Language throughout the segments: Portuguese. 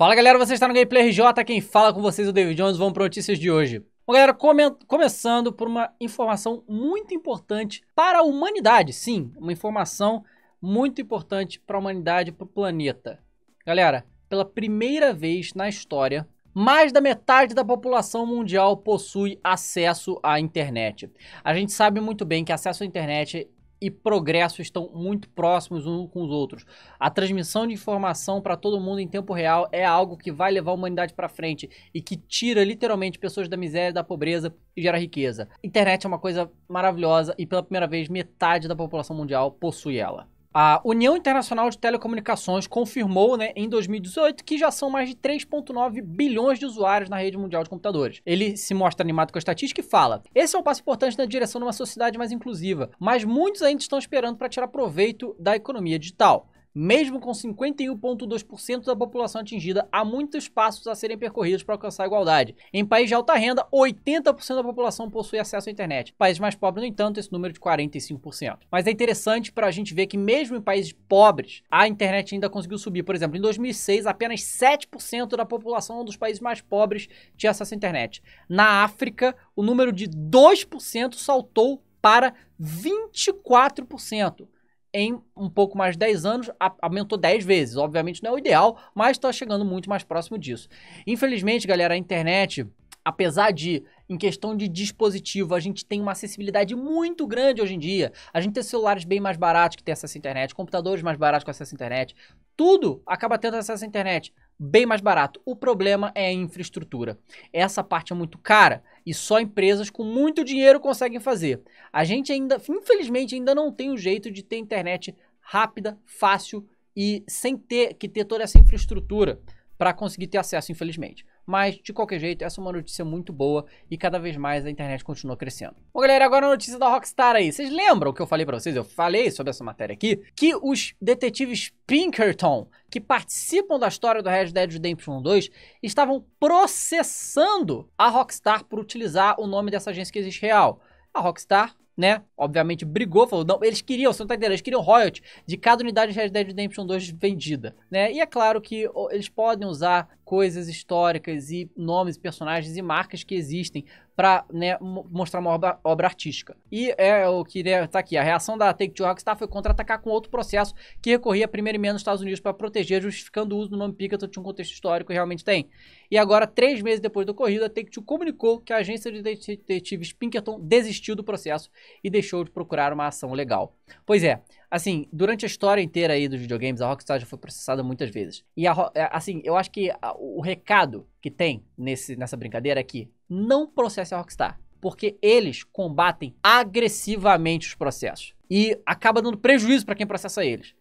Fala galera, você está no Gameplay RJ, quem fala com vocês é o David Jones, vamos para notícias de hoje. Bom galera, come... começando por uma informação muito importante para a humanidade, sim, uma informação muito importante para a humanidade, para o planeta. Galera, pela primeira vez na história, mais da metade da população mundial possui acesso à internet. A gente sabe muito bem que acesso à internet e progresso estão muito próximos uns com os outros. A transmissão de informação para todo mundo em tempo real é algo que vai levar a humanidade para frente e que tira literalmente pessoas da miséria, da pobreza e gera riqueza. Internet é uma coisa maravilhosa e pela primeira vez metade da população mundial possui ela. A União Internacional de Telecomunicações confirmou né, em 2018 que já são mais de 3,9 bilhões de usuários na rede mundial de computadores. Ele se mostra animado com a estatística e fala: Esse é um passo importante na direção de uma sociedade mais inclusiva, mas muitos ainda estão esperando para tirar proveito da economia digital. Mesmo com 51,2% da população atingida, há muitos passos a serem percorridos para alcançar a igualdade. Em países de alta renda, 80% da população possui acesso à internet. Países mais pobres, no entanto, esse número é de 45%. Mas é interessante para a gente ver que, mesmo em países pobres, a internet ainda conseguiu subir. Por exemplo, em 2006, apenas 7% da população dos países mais pobres tinha acesso à internet. Na África, o número de 2% saltou para 24% em um pouco mais de 10 anos, aumentou 10 vezes. Obviamente não é o ideal, mas está chegando muito mais próximo disso. Infelizmente, galera, a internet, apesar de em questão de dispositivo, a gente tem uma acessibilidade muito grande hoje em dia. A gente tem celulares bem mais baratos que têm acesso à internet, computadores mais baratos com acesso à internet. Tudo acaba tendo acesso à internet bem mais barato. O problema é a infraestrutura. Essa parte é muito cara e só empresas com muito dinheiro conseguem fazer. A gente ainda, infelizmente, ainda não tem o um jeito de ter internet rápida, fácil e sem ter que ter toda essa infraestrutura para conseguir ter acesso, infelizmente. Mas, de qualquer jeito, essa é uma notícia muito boa e cada vez mais a internet continua crescendo. Bom, galera, agora a notícia da Rockstar aí. Vocês lembram que eu falei para vocês? Eu falei sobre essa matéria aqui, que os detetives Pinkerton, que participam da história do Red Dead Redemption 2, estavam processando a Rockstar por utilizar o nome dessa agência que existe real. A Rockstar né? Obviamente brigou, falou, não, eles queriam, você não tá entendendo, eles queriam royalty de cada unidade de Red Dead Redemption 2 vendida, né? E é claro que eles podem usar coisas históricas e nomes, personagens e marcas que existem para né, mostrar uma obra, obra, artística. E é, eu queria tá aqui, a reação da Take-Two Rockstar foi contra-atacar com outro processo que recorria primeiro e menos nos Estados Unidos para proteger, justificando o uso do nome Pikachu de um contexto histórico e realmente tem. E agora, três meses depois do ocorrido, a Take-Two comunicou que a agência de detetives Pinkerton desistiu do processo e deixou de procurar uma ação legal. Pois é, Assim, durante a história inteira aí dos videogames, a Rockstar já foi processada muitas vezes. E, a, é, assim, eu acho que a, o recado que tem nesse, nessa brincadeira é que não processe a Rockstar. Porque eles combatem agressivamente os processos. E acaba dando prejuízo para quem processa eles.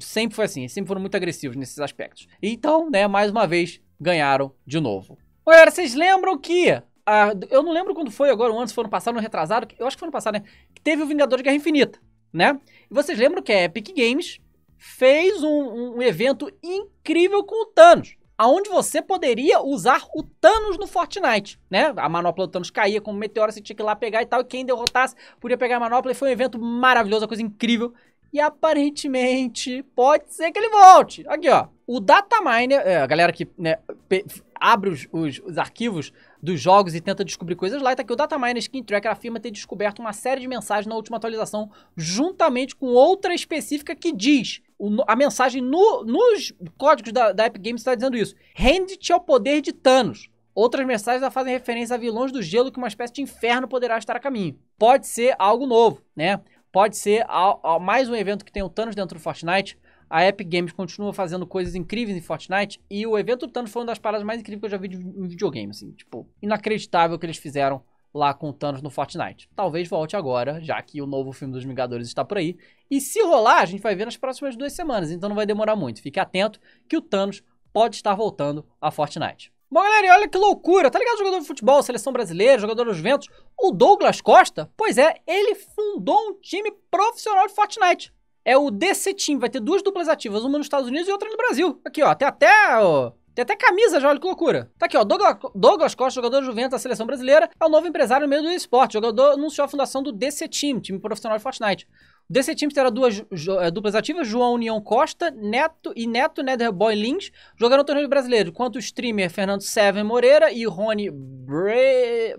Sempre foi assim, sempre foram muito agressivos nesses aspectos. Então, né, mais uma vez, ganharam de novo. Olha, vocês lembram que ah, eu não lembro quando foi agora, um ano, se foi no passado, no retrasado, eu acho que foi no passado, né? Que teve o Vingador de Guerra Infinita né? E vocês lembram que a Epic Games fez um, um evento incrível com o Thanos aonde você poderia usar o Thanos no Fortnite, né? A manopla do Thanos caía como um meteoro, você tinha que ir lá pegar e tal, e quem derrotasse podia pegar a manopla, e foi um evento maravilhoso, uma coisa incrível. E aparentemente, pode ser que ele volte. Aqui, ó. O Dataminer, é, a galera que né, abre os, os, os arquivos dos jogos e tenta descobrir coisas lá. E tá aqui o Dataminer Skin Tracker afirma ter descoberto uma série de mensagens na última atualização, juntamente com outra específica que diz. a mensagem no, nos códigos da, da Epic Games está dizendo isso. Rende-te ao poder de Thanos. Outras mensagens fazem referência a vilões do gelo que uma espécie de inferno poderá estar a caminho. Pode ser algo novo, né? Pode ser a, a, mais um evento que tem o Thanos dentro do Fortnite. A Epic Games continua fazendo coisas incríveis em Fortnite. E o evento do Thanos foi uma das paradas mais incríveis que eu já vi de, em videogame, assim. Tipo, inacreditável o que eles fizeram lá com o Thanos no Fortnite. Talvez volte agora, já que o novo filme dos Vingadores está por aí. E se rolar, a gente vai ver nas próximas duas semanas, então não vai demorar muito. Fique atento que o Thanos pode estar voltando a Fortnite. Bom, galera, e olha que loucura, tá ligado? Jogador de futebol, seleção brasileira, jogador dos ventos, o Douglas Costa, pois é, ele fundou um time profissional de Fortnite é o DC Team. Vai ter duas duplas ativas, uma nos Estados Unidos e outra no Brasil. Aqui, ó. Tem até, ó, tem até camisa já, olha que loucura. Tá aqui, ó. Douglas, Costa, jogador do Juventus da seleção brasileira, é o novo empresário no meio do esporte. Jogador anunciou a fundação do DC Team, time profissional de Fortnite. O DC Team terá duas eh, duplas ativas, João União Costa Neto e Neto Netherboy Lins, jogarão no torneio brasileiro, enquanto o streamer Fernando Seven Moreira e Rony Bre...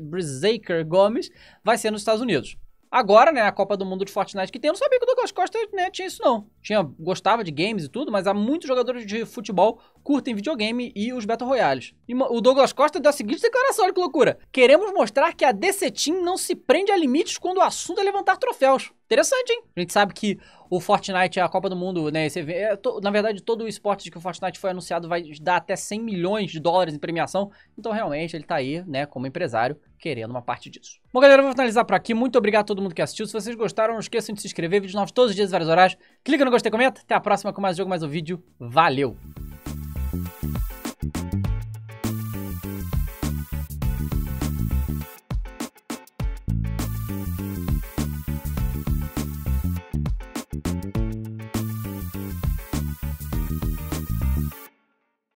Brezaker Gomes vai ser nos Estados Unidos. Agora, né, a Copa do Mundo de Fortnite que tem, eu não sabia que o Douglas Costa né, tinha isso, não tinha gostava de games e tudo, mas há muitos jogadores de futebol curtem videogame e os Battle Royales. E o Douglas Costa deu a seguinte declaração, olha que loucura. Queremos mostrar que a DC Team não se prende a limites quando o assunto é levantar troféus. Interessante, hein? A gente sabe que o Fortnite, é a Copa do Mundo, né? Esse, é, to, na verdade, todo o esporte que o Fortnite foi anunciado vai dar até 100 milhões de dólares em premiação. Então, realmente, ele tá aí, né, como empresário, querendo uma parte disso. Bom, galera, eu vou finalizar por aqui. Muito obrigado a todo mundo que assistiu. Se vocês gostaram, não esqueçam de se inscrever. Vídeos novos todos os dias, vários horários. Clica no gostei, comenta. Até a próxima com mais jogo, mais um vídeo. Valeu!